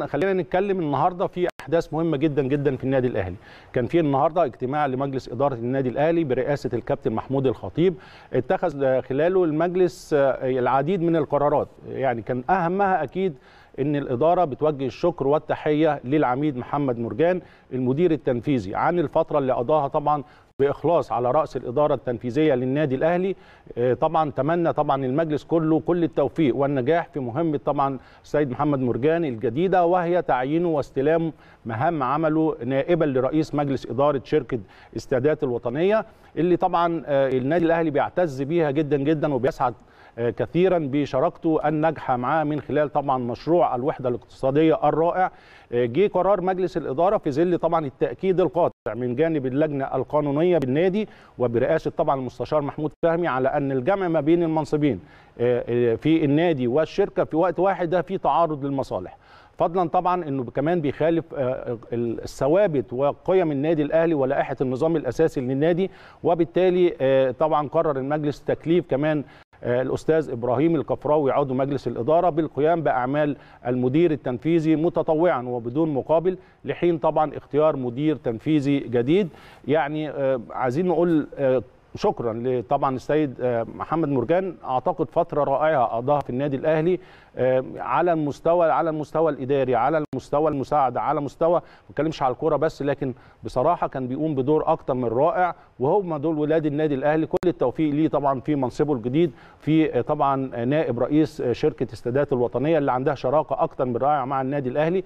خلينا نتكلم النهارده في احداث مهمه جدا جدا في النادي الاهلي كان في النهارده اجتماع لمجلس اداره النادي الاهلي برئاسه الكابتن محمود الخطيب اتخذ خلاله المجلس آه، العديد من القرارات يعني كان اهمها اكيد ان الاداره بتوجه الشكر والتحيه للعميد محمد مرجان المدير التنفيذي عن الفتره اللي قضاها طبعا باخلاص على راس الاداره التنفيذيه للنادي الاهلي آه، طبعا تمنى طبعا المجلس كله كل التوفيق والنجاح في مهمه طبعا السيد محمد مرجان الجديده وهي تعيينه واستلام مهام عمله نائبا لرئيس مجلس اداره شركه استادات الوطنيه اللي طبعا آه، النادي الاهلي بيعتز بيها جدا جدا وبيسعد آه، كثيرا بشراكته الناجحه معاه من خلال طبعا مشروع الوحده الاقتصاديه الرائع آه، جه قرار مجلس الاداره في ظل طبعا التاكيد القاطع من جانب اللجنه القانونيه بالنادي وبرئاسه طبعا المستشار محمود فهمي على ان الجمع ما بين المنصبين آه، في النادي والشركه في وقت واحد ده في تعارض للمصالح فضلا طبعا انه كمان بيخالف الثوابت وقيم النادي الاهلي ولائحه النظام الاساسي للنادي وبالتالي طبعا قرر المجلس تكليف كمان الاستاذ ابراهيم الكفراوي عضو مجلس الاداره بالقيام باعمال المدير التنفيذي متطوعا وبدون مقابل لحين طبعا اختيار مدير تنفيذي جديد يعني آه، عايزين نقول آه، شكرا لطبعا السيد آه، محمد مرجان اعتقد فتره رائعه قضاها في النادي الاهلي آه، على المستوى على المستوى الاداري على المستوى المساعده على مستوى ما بتكلمش على الكوره بس لكن بصراحه كان بيقوم بدور اكتر من رائع وهم دول ولاد النادي الاهلي كل التوفيق ليه طبعا في منصبه الجديد في آه، طبعا نائب رئيس شركه السادات الوطنيه اللي عندها شراكه اكتر من رائعه مع النادي الاهلي